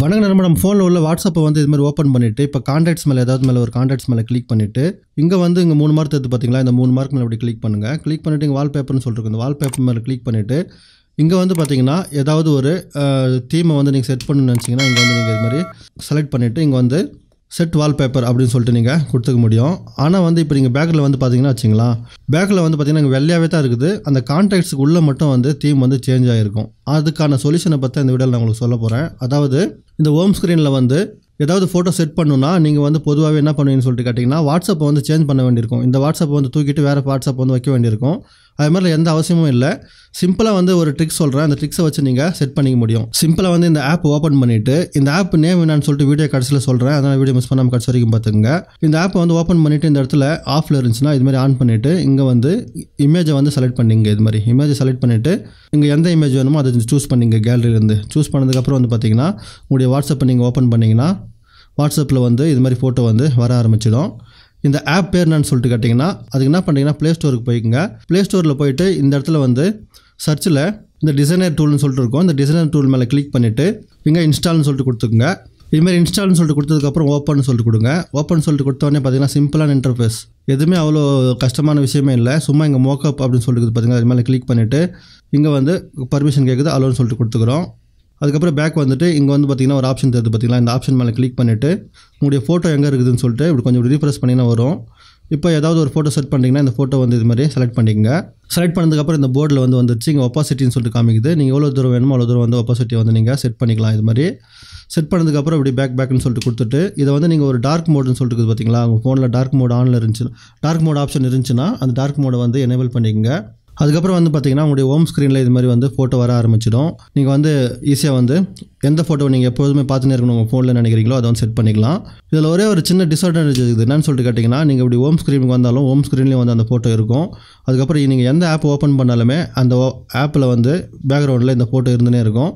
வணக்கம் நம்ம நம்ம ஃபோனில் உள்ள வாட்ஸ்அப்பை வந்து இது மாதிரி ஓப்பன் பண்ணிவிட்டு இப்போ காண்டாக்ட்ஸ் மேலே ஏதாவது மேலே ஒரு காண்டாக்ட்ஸ் மேலே கிளிக் பண்ணிவிட்டு இங்கே வந்து இங்கே மூணு மார்க் எடுத்து பார்த்தீங்களா இந்த மூணு மார்க் மேலே அப்படி கிளிக் பண்ணுங்கள் கிளிக் பண்ணிவிட்டு இங்கே வால்பேப்பர்னு சொல்லிருக்கு இந்த வால்பேப்பர் மேலே கிளிக் பண்ணிவிட்டு இங்கே வந்து பார்த்தீங்கன்னா ஏதாவது ஒரு தீமை வந்து நீங்கள் செட் பண்ணணும்னு நினச்சிங்கன்னா இங்கே வந்து நீங்கள் இது மாதிரி செலக்ட் பண்ணிவிட்டு இங்கே வந்து செட் வால்பேப்பர் அப்படின்னு சொல்லிட்டு நீங்கள் கொடுத்துக்க முடியும் ஆனால் வந்து இப்போ நீங்கள் பேக்கில் வந்து பார்த்தீங்கன்னா வச்சிங்களா பேக்கில் வந்து பார்த்தீங்கன்னா வெள்ளையாகவே தான் இருக்குது அந்த கான்டாக்ட்ஸுக்கு உள்ளே மட்டும் வந்து தீம் வந்து சேஞ்ச் ஆகிருக்கும் அதுக்கான சொல்யூஷனை பற்றி அந்த வீடியோவில் நான் உங்களுக்கு சொல்ல போகிறேன் அதாவது இந்த ஹோம் ஸ்க்ரீனில் வந்து ஏதாவது ஃபோட்டோ செட் பண்ணுன்னா நீங்கள் வந்து பொதுவாகவே என்ன பண்ணுவீங்கன்னு சொல்லிட்டு கேட்டிங்கன்னா வாட்ஸ்அப்பை வந்து சேஞ்ச் பண்ண வேண்டியிருக்கும் இந்த வாட்ஸ்அப்பை வந்து தூக்கிட்டு வேறு வாட்ஸ்அப் வந்து வைக்க வேண்டியிருக்கும் அது மாதிரி எந்த அவசியமும் இல்லை சிம்பிளாக வந்து ஒரு ட்ரிக் சொல்கிறேன் அந்த ட்ரிக்ஸை வச்சு நீங்கள் செட் பண்ணிக்க முடியும் சிம்பிளாக வந்து இந்த ஆப் ஓப்பன் பண்ணிவிட்டு இந்த ஆப் நேம் என்னன்னு சொல்லிட்டு வீடியோ கடைசியில் சொல்கிறேன் அதனால் வீடியோ மிஸ் பண்ணாமல் கடைசி வரைக்கும் பார்த்துங்க இந்த ஆப் வந்து ஓப்பன் பண்ணிவிட்டு இந்த இடத்துல ஆஃபில் இருந்துச்சுன்னா இது மாதிரி ஆன் பண்ணிவிட்டு இங்கே வந்து இமேஜை வந்து செலக்ட் பண்ணிங்க இது மாதிரி இமேஜை செலக்ட் பண்ணிவிட்டு இங்கே எந்த இமேஜ் வேணுமோ அதை சூஸ் பண்ணிங்க கேலரியிலேருந்து சூஸ் பண்ணதுக்கப்புறம் வந்து பார்த்தீங்கன்னா உங்களுடைய வாட்ஸ்அப்பை நீங்கள் ஓப்பன் பண்ணிங்கன்னா வாட்ஸ்அப்பில் வந்து இது மாதிரி ஃபோட்டோ வந்து வர ஆரம்பிச்சிடும் இந்த ஆப் பேர் என்னன்னு சொல்லிட்டு கேட்டிங்கன்னா அதுக்கு என்ன பண்ணிங்கன்னா ப்ளே ஸ்டோருக்கு போய்க்குங்க ப்ளே ஸ்டோரில் போயிட்டு இந்த இடத்துல வந்து சர்ச்சில் இந்த டிசைனர் டூல்னு சொல்லிட்டு இருக்கோம் இந்த டிசைனர் டூல் மேலே கிளிக் பண்ணிவிட்டு இங்கே இன்ஸ்டால்னு சொல்லிட்டு கொடுத்துக்குங்க இதுமாதிரி இன்ஸ்டால்னு சொல்லிட்டு கொடுத்ததுக்கப்புறம் ஓப்பன் சொல்லிட்டு கொடுங்க ஓப்பன் சொல்லிட்டு கொடுத்தோடனே பார்த்தீங்கன்னா சிம்பிளான இன்டர்ஃபேஸ் எதுவுமே அவ்வளோ கஷ்டமான விஷயமே இல்லை சும்மா இங்கே மோக்கப் அப்படின்னு சொல்லிட்டு பார்த்தீங்கன்னா அது மேலே கிளிக் பண்ணிவிட்டு இங்கே வந்து பர்மிஷன் கேட்குது அலோன்னு சொல்லிட்டு கொடுத்துக்குறோம் அதுக்கப்புறம் பேக் வந்துட்டு இங்கே வந்து பார்த்திங்கன்னா ஒரு ஆப்ஷன் தருது பார்த்திங்களா இந்த ஆப்ஷன் மேலே கிளிக் பண்ணிவிட்டு உங்களுடைய ஃபோட்டோ எங்கே இருக்குதுன்னு சொல்லிட்டு இப்படி கொஞ்சம் ரீஃப்ரெஷ் பண்ணினா வரும் இப்போ ஏதாவது ஒரு ஃபோட்டோ செட் பண்ணிங்கன்னா இந்த ஃபோட்டோ வந்து இது மாதிரி செலக்ட் பண்ணிக்கங்க செலக்ட் பண்ணதுக்கப்புறம் இந்த போர்டில் வந்து வந்துருச்சு இங்கே ஒப்பாசிட்டின்னு சொல்லிட்டு காமிக்குது நீங்கள் எவ்வளோ தூரம் வேணுமோ அவ்வளோ தூரம் வந்து ஒப்பாசிட்டி வந்து நீங்கள் செட் பண்ணிக்கலாம் இது மாதிரி செட் பண்ணதுக்கப்புறம் இப்படி பேக் பேக்னு சொல்லிட்டு கொடுத்துட்டு இதை வந்து நீங்கள் ஒரு டார்க் மோடுன்னு சொல்லிட்டு பார்த்தீங்களா உங்கள் ஃபோனில் டார்க் மோட் ஆனில் இருந்துச்சுன்னா டார்க் மோட் ஆப்ஷன் இருந்துச்சுன்னா அந்த டார்க் மோடை வந்து எனேபிள் பண்ணிக்கங்க அதுக்கப்புறம் வந்து பார்த்தீங்கன்னா உங்களுடைய ஹோம் ஸ்க்ரீனில் இது மாதிரி வந்து ஃபோட்டோ வர ஆரம்பிச்சிடும் நீங்கள் வந்து ஈஸியாக வந்து எந்த ஃபோட்டோ நீங்கள் எப்போதுமே பார்த்துனே இருக்கணும் உங்கள் ஃபோனில் நினைக்கிறீங்களோ அதை வந்து செட் பண்ணிக்கலாம் இதில் ஒரே ஒரு சின்ன டிஸ்அட்வான்டேஜ் இருக்குது என்னன்னு சொல்லிட்டு கேட்டிங்கன்னா நீங்கள் இப்படி ஹோம் ஸ்க்ரீனுக்கு வந்தாலும் ஹோம் ஸ்க்ரீன்லேயும் வந்து அந்த ஃபோட்டோ இருக்கும் அதுக்கப்புறம் நீங்கள் எந்த ஆப் ஓப்பன் பண்ணாலுமே அந்த ஆப்பில் வந்து பேக்ரவுண்டில் இந்த ஃபோட்டோ இருந்துனே இருக்கும்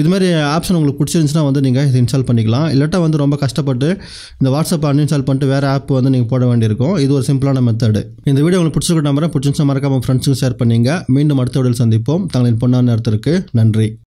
இது மாதிரி ஆப்ஷன் உங்களுக்கு பிடிச்சிருந்துச்சுன்னா வந்து நீங்கள் இது இன்ஸ்டால் பண்ணிக்கலாம் இல்லாட்டா வந்து ரொம்ப கஷ்டப்பட்டு இந்த வாட்ஸ்அப் அன்இன்ஸ்டால் பண்ணிட்டு வேறு ஆப் வந்து நீங்கள் போட வேண்டியிருக்கும் இது ஒரு சிம்பிளான மெத்தடு இந்த வீடியோ உங்களுக்கு பிடிச்சிருக்க நம்பரை பிடிச்சிருந்துச்சா மறக்காம ஃப்ரெண்ட்ஸுக்கு ஷேர் பண்ணிங்க மீண்டும் அடுத்த வீடியோவில் சந்திப்போம் தங்களின் பொண்ணான நேரத்திற்கு நன்றி